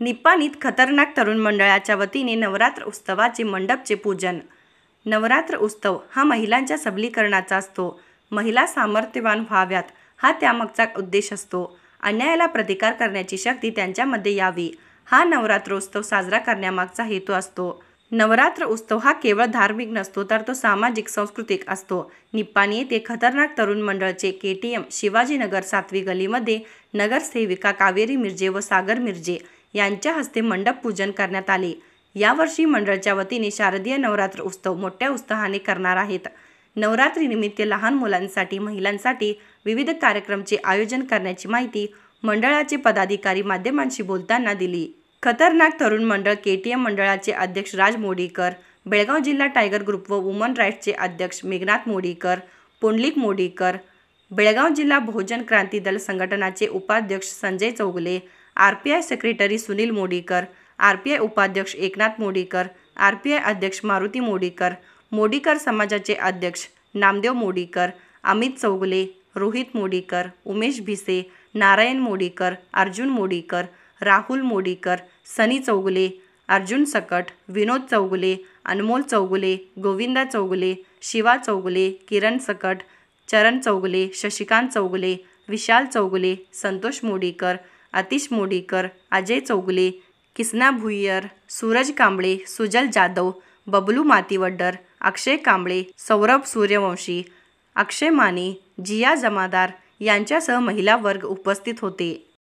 निपाणीत खतरनाक तरुण मंडळाच्या वतीने नवरात्र उत्सवाचे मंडपचे पूजन नवरात्र उत्सव हा महिलांच्या सबलीकरणाचा असतो महिला सामर्थ्यवान व्हाव्यात हा त्यामागचा उद्देश असतो अन्यायाला प्रतिकार करण्याची शक्ती त्यांच्यामध्ये यावी हा नवरात्र उत्सव साजरा करण्यामागचा हेतू असतो नवरात्र उत्सव हा केवळ धार्मिक नसतो तर तो सामाजिक सांस्कृतिक असतो निप्पाणी येथे खतरनाक तरुण मंडळचे के टी एम शिवाजीनगर सातवी गलीमध्ये नगरसेविका कावेरी मिरजे व सागर मिरजे यांच्या हस्ते मंडप पूजन करण्यात आले यावर्षी मंडळाच्या वतीने शारदीय नवरात्र उत्सव मोठ्या उत्साहाने करणार आहेत नवरात्रीनिमित्त लहान मुलांसाठी महिलांसाठी विविध कार्यक्रमचे आयोजन करण्याची माहिती मंडळाचे पदाधिकारी माध्यमांशी बोलताना दिली खतरनाक तरुण मंडळ के टी एम मंडळाचे अध्यक्ष राज मोडीकर बेळगाव जिल्हा टायगर ग्रुप व वुमन राईट्सचे अध्यक्ष मेघनाथ मोडीकर पुंडलिक मोडीकर बेळगाव जिल्हा बहुजन क्रांती दल संघटनाचे उपाध्यक्ष Sanjay Chougule R P I secretary Sunil Modikar R P I उपाध्यक्ष Eknath Modikar R P I अध्यक्ष मारुती मोडीकर मोडीकर समाजाचे अध्यक्ष नामदेव मोडीकर अमित चौगले रोहित मोडीकर उमेश भिसे नारायण मोडीकर अर्जुन मोडीकर राहुल मोडीकर सनी चौगले अर्जुन सकट विनोद चौगले अनमोल चौगले गोविंदा चौगले शिवा चौगले किरण सकट चरण चौगले शशिकांत चौगले विशाल चौगले संतोष मोडीकर आतिश मोडीकर अजय चौगले किसना भुईयर सूरज कांबळे सुजल जाधव बबलू मातीवड्डर अक्षय कांबळे सौरभ सूर्यवंशी अक्षय माने जिया जमादार यांच्यासह महिला वर्ग उपस्थित होते